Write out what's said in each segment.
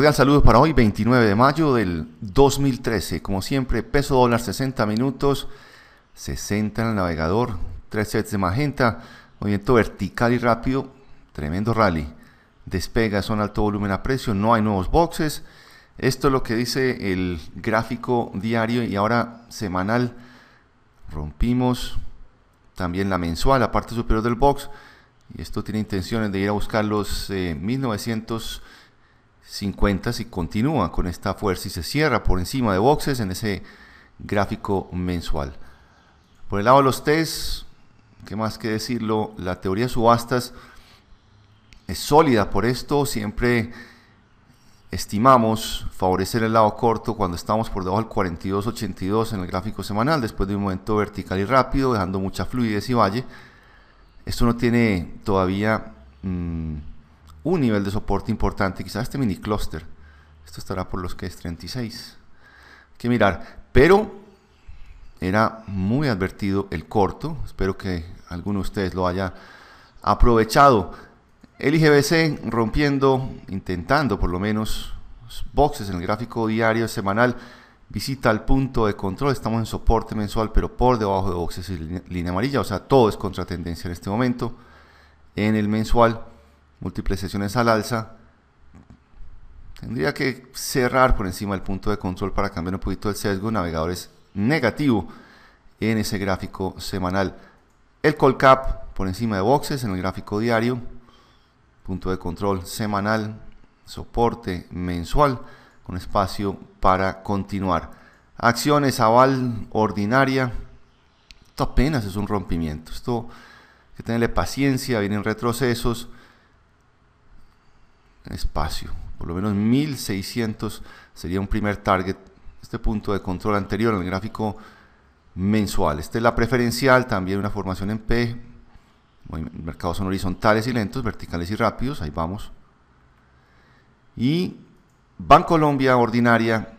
Cordial saludos para hoy, 29 de mayo del 2013. Como siempre, peso dólar 60 minutos, 60 en el navegador, 3 sets de magenta, movimiento vertical y rápido, tremendo rally. Despega, son alto volumen a precio, no hay nuevos boxes. Esto es lo que dice el gráfico diario y ahora semanal. Rompimos también la mensual, la parte superior del box. Y esto tiene intenciones de ir a buscar los 1900. Eh, 50 si continúa con esta fuerza y se cierra por encima de boxes en ese gráfico mensual. Por el lado de los test, ¿qué más que decirlo, la teoría de subastas es sólida por esto, siempre estimamos favorecer el lado corto cuando estamos por debajo del 42.82 en el gráfico semanal, después de un momento vertical y rápido, dejando mucha fluidez y valle. Esto no tiene todavía... Mm, un nivel de soporte importante, quizás este mini cluster. Esto estará por los que es 36. que mirar, pero era muy advertido el corto. Espero que alguno de ustedes lo haya aprovechado. El IGBC rompiendo, intentando por lo menos boxes en el gráfico diario semanal. Visita al punto de control, estamos en soporte mensual, pero por debajo de boxes y línea amarilla, o sea, todo es contratendencia en este momento. En el mensual múltiples sesiones al alza, tendría que cerrar por encima del punto de control para cambiar un poquito el sesgo. Navegadores negativo en ese gráfico semanal. El call cap por encima de boxes en el gráfico diario. Punto de control semanal. Soporte mensual con espacio para continuar. Acciones aval ordinaria. Esto apenas es un rompimiento. Esto hay que tenerle paciencia. Vienen retrocesos espacio. Por lo menos 1600 sería un primer target, este punto de control anterior en el gráfico mensual. Esta es la preferencial, también una formación en P. Mercados son horizontales y lentos, verticales y rápidos, ahí vamos. Y Bancolombia ordinaria,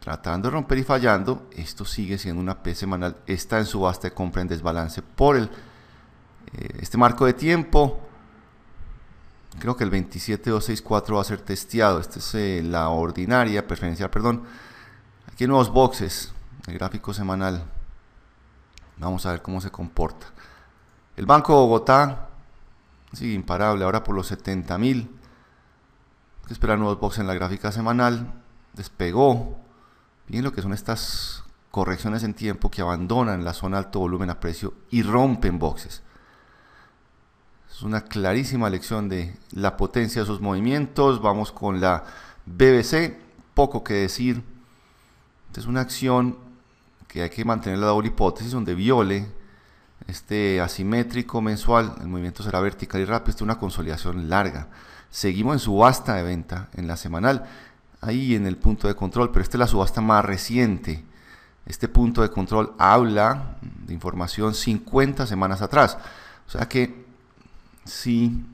tratando de romper y fallando, esto sigue siendo una P semanal, está en subasta de compra en desbalance por el, eh, este marco de tiempo, creo que el 27264 va a ser testeado. Esta es eh, la ordinaria, preferencial, perdón. Aquí hay nuevos boxes, el gráfico semanal. Vamos a ver cómo se comporta. El Banco de Bogotá sigue imparable, ahora por los 70 mil. que nuevos boxes en la gráfica semanal. Despegó. Miren lo que son estas correcciones en tiempo que abandonan la zona alto volumen a precio y rompen boxes. Es una clarísima lección de la potencia de sus movimientos. Vamos con la BBC, poco que decir. es una acción que hay que mantener la doble hipótesis donde viole este asimétrico mensual, el movimiento será vertical y rápido, esta es una consolidación larga. Seguimos en subasta de venta en la semanal, ahí en el punto de control, pero esta es la subasta más reciente. Este punto de control habla de información 50 semanas atrás. O sea que sí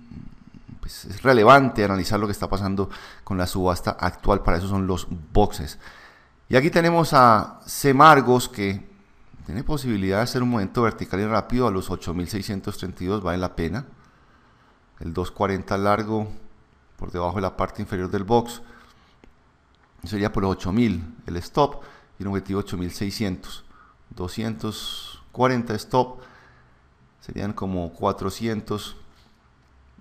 pues es relevante analizar lo que está pasando con la subasta actual, para eso son los boxes. Y aquí tenemos a Semargos que tiene posibilidad de hacer un momento vertical y rápido a los 8.632, vale la pena. El 2.40 largo por debajo de la parte inferior del box sería por los 8.000 el stop y un objetivo 8.600. 240 stop serían como 400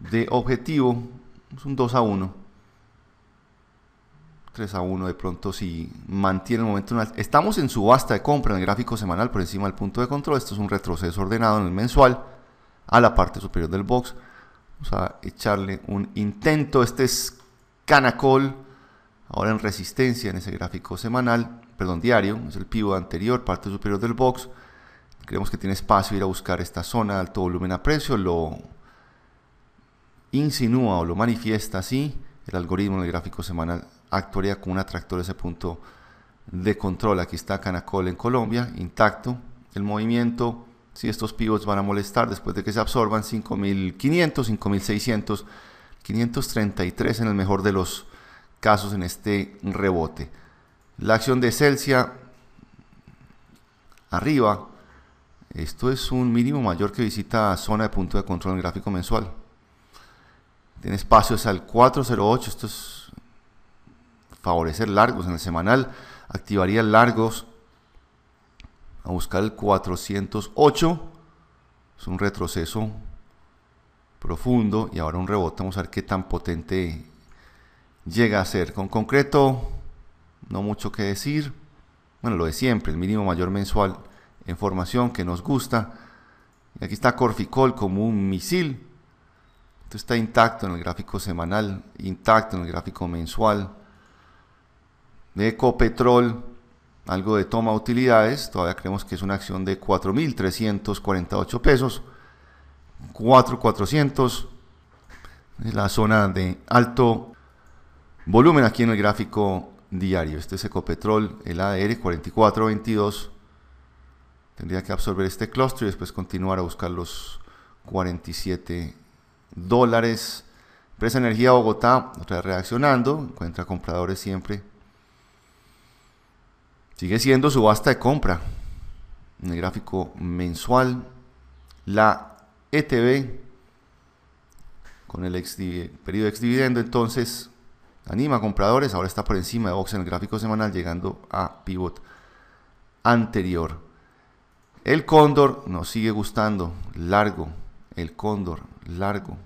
de objetivo es un 2 a 1. 3 a 1 de pronto si mantiene el momento. Estamos en subasta de compra en el gráfico semanal por encima del punto de control. Esto es un retroceso ordenado en el mensual a la parte superior del box. Vamos a echarle un intento. Este es Canacol. Ahora en resistencia en ese gráfico semanal, perdón, diario. Es el pivo anterior, parte superior del box. Creemos que tiene espacio ir a buscar esta zona de alto volumen a precio. Lo insinúa o lo manifiesta así, el algoritmo en el gráfico semanal actuaría con un atractor ese punto de control. Aquí está Canacol en Colombia, intacto. El movimiento, si estos pivots van a molestar después de que se absorban, 5500, 5600, 533 en el mejor de los casos en este rebote. La acción de Celsia arriba. Esto es un mínimo mayor que visita zona de punto de control en gráfico mensual. Tiene espacios al 408, esto es favorecer largos en el semanal. Activaría largos a buscar el 408. Es un retroceso profundo y ahora un rebote. Vamos a ver qué tan potente llega a ser. Con concreto, no mucho que decir. Bueno, lo de siempre, el mínimo mayor mensual en formación que nos gusta. Y aquí está Corficol como un misil esto está intacto en el gráfico semanal, intacto en el gráfico mensual. De Ecopetrol, algo de toma utilidades, todavía creemos que es una acción de 4.348 pesos, 4.400, es la zona de alto volumen aquí en el gráfico diario. Este es Ecopetrol, el ADR 4422. Tendría que absorber este cluster y después continuar a buscar los 47 dólares. Empresa Energía Bogotá, otra reaccionando, encuentra compradores siempre. Sigue siendo subasta de compra en el gráfico mensual. La ETB, con el ex, periodo entonces anima compradores. Ahora está por encima de box en el gráfico semanal, llegando a pivot anterior. El Cóndor nos sigue gustando, largo, el cóndor largo,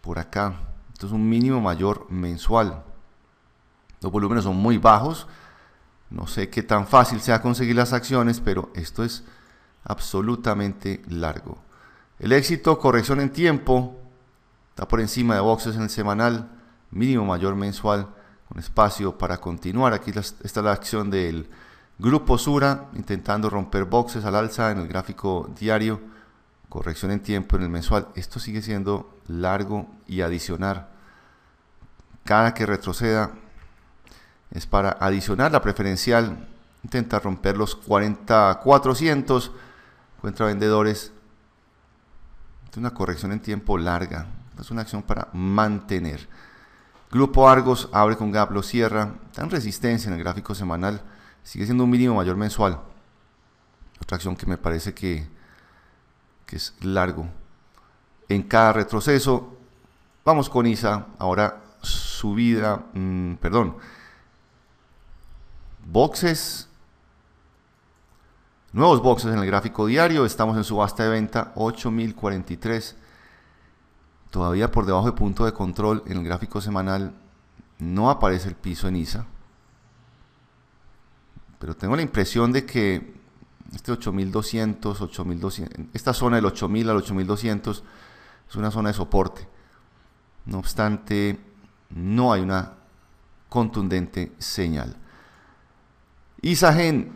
por acá. Esto es un mínimo mayor mensual. Los volúmenes son muy bajos. No sé qué tan fácil sea conseguir las acciones, pero esto es absolutamente largo. El éxito, corrección en tiempo, está por encima de boxes en el semanal, mínimo mayor mensual, con espacio para continuar. Aquí está la acción del grupo Sura, intentando romper boxes al alza en el gráfico diario corrección en tiempo en el mensual. Esto sigue siendo largo y adicionar. Cada que retroceda es para adicionar la preferencial, intenta romper los 40 encuentra vendedores. Es una corrección en tiempo larga, es una acción para mantener. Grupo Argos abre con gap, lo cierra, tan resistencia en el gráfico semanal, sigue siendo un mínimo mayor mensual. Otra acción que me parece que es largo. En cada retroceso, vamos con Isa, ahora subida, mm, perdón, boxes, nuevos boxes en el gráfico diario, estamos en subasta de venta 8043, todavía por debajo de punto de control en el gráfico semanal, no aparece el piso en ISA, pero tengo la impresión de que este 8200, 8200, esta zona del 8000 al 8200 es una zona de soporte. No obstante, no hay una contundente señal. Isagen,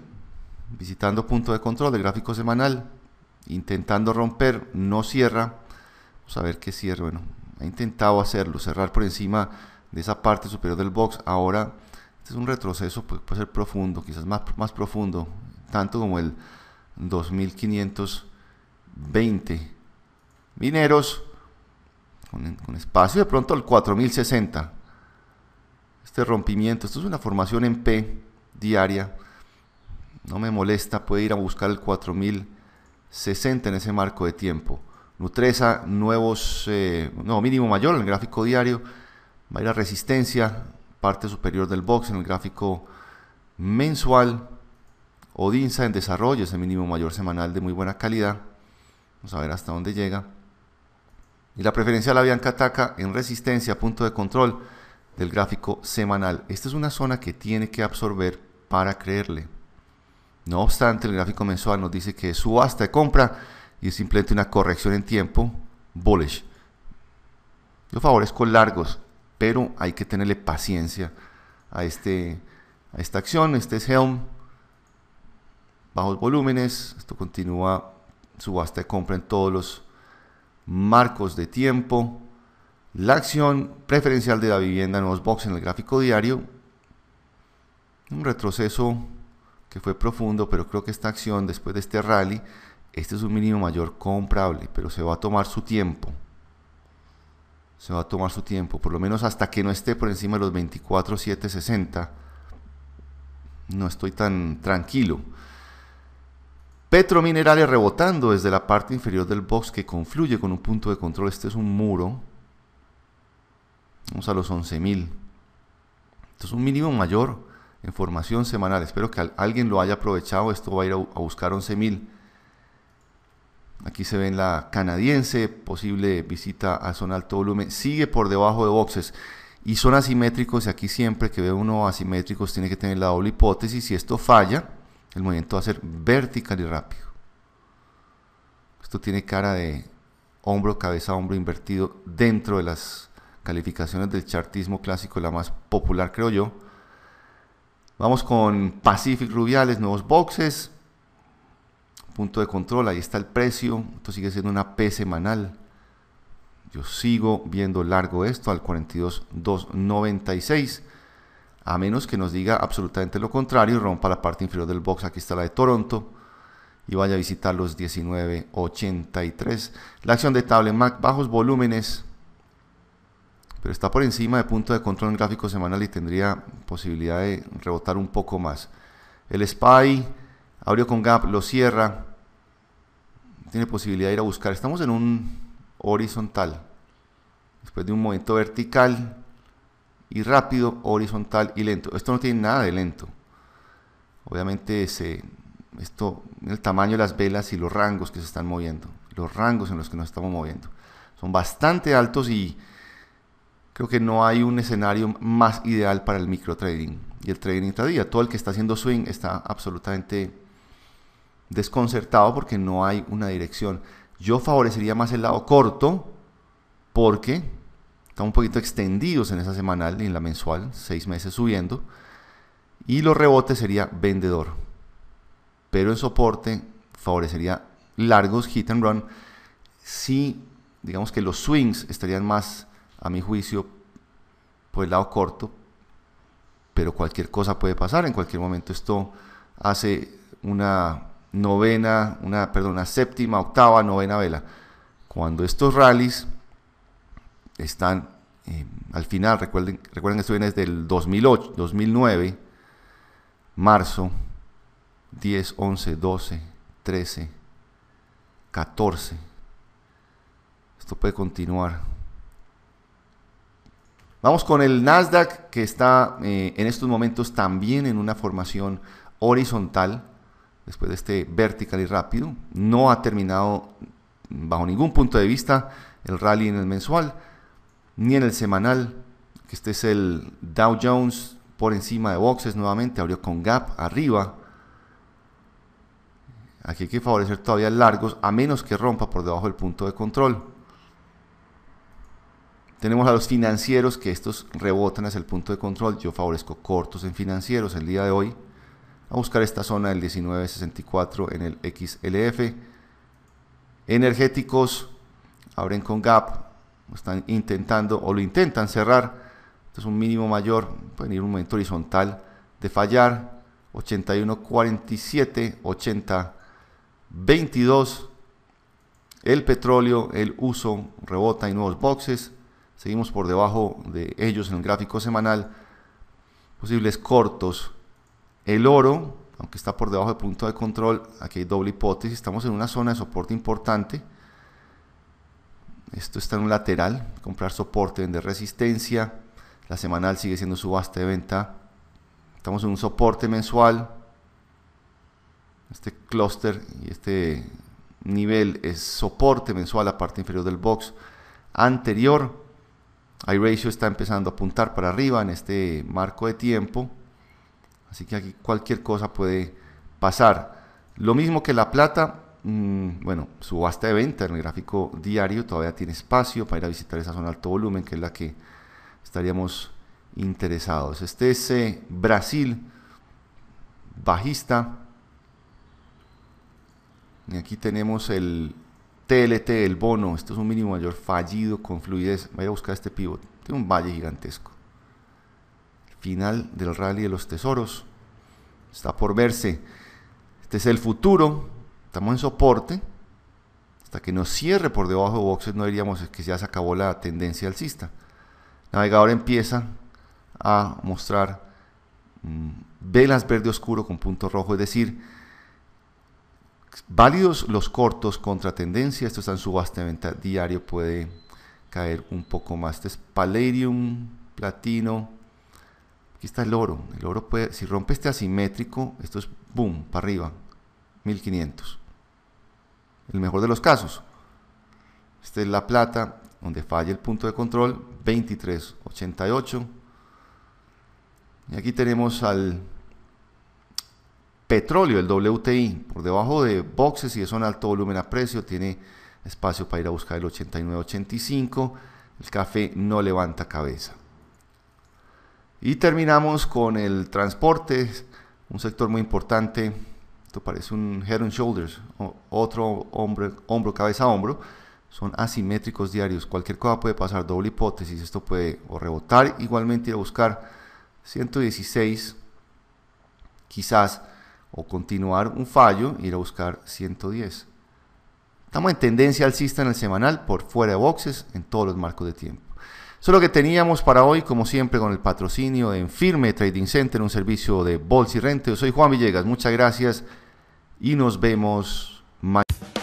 visitando punto de control del gráfico semanal, intentando romper, no cierra. Vamos a ver qué cierra. Bueno, ha intentado hacerlo, cerrar por encima de esa parte superior del box. Ahora, este es un retroceso, pues, puede, ser profundo, quizás más, más profundo tanto como el 2520 mineros con, espacio de pronto al 4060 este rompimiento esto es una formación en P diaria no me molesta puede ir a buscar el 4060 en ese marco de tiempo Nutresa, nuevos, eh, no, mínimo mayor en el gráfico diario, va a ir a resistencia, parte superior del box en el gráfico mensual, Odinsa en desarrollo, ese mínimo mayor semanal de muy buena calidad. Vamos a ver hasta dónde llega. Y la preferencia de la Bianca ataca en resistencia, punto de control del gráfico semanal. Esta es una zona que tiene que absorber para creerle. No obstante, el gráfico mensual nos dice que es subasta de compra y es simplemente una corrección en tiempo bullish. Yo favorezco largos, pero hay que tenerle paciencia a, este, a esta acción. Este es Helm bajos volúmenes. Esto continúa subasta de compra en todos los marcos de tiempo. La acción preferencial de la vivienda nuevos box en el gráfico diario. Un retroceso que fue profundo, pero creo que esta acción después de este rally, este es un mínimo mayor comprable, pero se va a tomar su tiempo. Se va a tomar su tiempo, por lo menos hasta que no esté por encima de los 24,760. No estoy tan tranquilo minerales rebotando desde la parte inferior del box que confluye con un punto de control. Este es un muro. Vamos a los 11.000. Esto es un mínimo mayor en formación semanal. Espero que alguien lo haya aprovechado. Esto va a ir a buscar 11.000. Aquí se ven la canadiense, posible visita a zona alto volumen. Sigue por debajo de boxes. Y son asimétricos. Y aquí siempre que ve uno asimétricos tiene que tener la doble hipótesis. Si esto falla, el movimiento va a ser vertical y rápido. Esto tiene cara de hombro, cabeza, hombro invertido dentro de las calificaciones del chartismo clásico, la más popular creo yo. Vamos con Pacific Rubiales, nuevos boxes, punto de control, ahí está el precio, esto sigue siendo una P semanal. Yo sigo viendo largo esto al 42.296 a menos que nos diga absolutamente lo contrario y rompa la parte inferior del box. Aquí está la de Toronto y vaya a visitar los 19.83. La acción de mac bajos volúmenes, pero está por encima de punto de control en gráfico semanal y tendría posibilidad de rebotar un poco más. El SPY abrió con gap, lo cierra, tiene posibilidad de ir a buscar. Estamos en un horizontal, después de un momento vertical y rápido, horizontal y lento. Esto no tiene nada de lento. Obviamente ese. esto, el tamaño de las velas y los rangos que se están moviendo, los rangos en los que nos estamos moviendo, son bastante altos y creo que no hay un escenario más ideal para el microtrading y el trading intradía. Todo el que está haciendo swing está absolutamente desconcertado porque no hay una dirección. Yo favorecería más el lado corto porque están un poquito extendidos en esa semanal y en la mensual, seis meses subiendo. Y los rebotes sería vendedor. Pero en soporte favorecería largos hit and run si digamos que los swings estarían más a mi juicio por el lado corto pero cualquier cosa puede pasar en cualquier momento esto hace una novena una perdón una séptima octava novena vela cuando estos rallies están eh, al final, recuerden, recuerden que esto viene desde el 2008, 2009, marzo, 10, 11, 12, 13, 14. Esto puede continuar. Vamos con el Nasdaq que está eh, en estos momentos también en una formación horizontal, después de este vertical y rápido. No ha terminado bajo ningún punto de vista el rally en el mensual ni en el semanal, que este es el Dow Jones por encima de boxes nuevamente, abrió con gap arriba. Aquí hay que favorecer todavía largos, a menos que rompa por debajo del punto de control. Tenemos a los financieros que estos rebotan hacia el punto de control. Yo favorezco cortos en financieros el día de hoy. A buscar esta zona del 1964 en el XLF. Energéticos abren con gap están intentando o lo intentan cerrar. Entonces un mínimo mayor, pueden ir un momento horizontal de fallar. 81, 47, 80, 22. El petróleo, el uso, rebota y nuevos boxes. Seguimos por debajo de ellos en el gráfico semanal. Posibles cortos. El oro, aunque está por debajo del punto de control, aquí hay doble hipótesis. Estamos en una zona de soporte importante esto está en un lateral, comprar soporte, vender resistencia. La semanal sigue siendo subasta de venta. Estamos en un soporte mensual. Este clúster y este nivel es soporte mensual, la parte inferior del box anterior. iRatio está empezando a apuntar para arriba en este marco de tiempo. Así que aquí cualquier cosa puede pasar. Lo mismo que la plata, Mm, bueno, subasta de venta en el gráfico diario todavía tiene espacio para ir a visitar esa zona de alto volumen, que es la que estaríamos interesados. Este es eh, Brasil, bajista. Y aquí tenemos el TLT, el bono. Esto es un mínimo mayor fallido con fluidez. Vaya a buscar este pivot. Tiene un valle gigantesco. Final del rally de los tesoros. Está por verse. Este es el futuro estamos en soporte, hasta que nos cierre por debajo de boxes no diríamos que ya se acabó la tendencia alcista. El navegador empieza a mostrar mm, velas verde oscuro con punto rojo, es decir, válidos los cortos contra tendencia, esto está en subasta venta diario, puede caer un poco más. Este es Palladium, Platino, aquí está el oro, el oro puede, si rompe este asimétrico, esto es boom, para arriba, 1500. El mejor de los casos. este es la plata donde falla el punto de control 2388. Y aquí tenemos al petróleo, el WTI, por debajo de boxes y es un alto volumen a precio, tiene espacio para ir a buscar el 89.85. El café no levanta cabeza. Y terminamos con el transporte, un sector muy importante esto parece un head and shoulders, otro hombro, hombro, cabeza, hombro. Son asimétricos diarios. Cualquier cosa puede pasar, doble hipótesis. Esto puede o rebotar, igualmente ir a buscar 116, quizás, o continuar un fallo, ir a buscar 110. Estamos en tendencia alcista en el semanal por fuera de boxes en todos los marcos de tiempo. Eso es lo que teníamos para hoy, como siempre, con el patrocinio en Firme Trading Center, un servicio de bolsa y renta. Yo soy Juan Villegas, muchas gracias y nos vemos mañana.